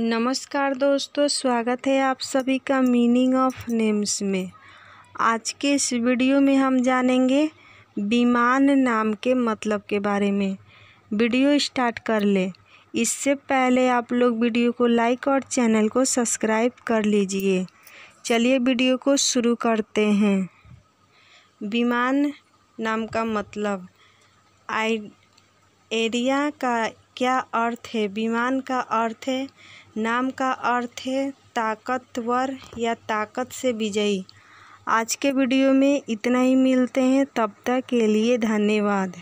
नमस्कार दोस्तों स्वागत है आप सभी का मीनिंग ऑफ नेम्स में आज के इस वीडियो में हम जानेंगे विमान नाम के मतलब के बारे में वीडियो स्टार्ट कर ले इससे पहले आप लोग वीडियो को लाइक और चैनल को सब्सक्राइब कर लीजिए चलिए वीडियो को शुरू करते हैं विमान नाम का मतलब आई एरिया का क्या अर्थ है विमान का अर्थ है नाम का अर्थ है ताकतवर या ताकत से विजयी आज के वीडियो में इतना ही मिलते हैं तब तक के लिए धन्यवाद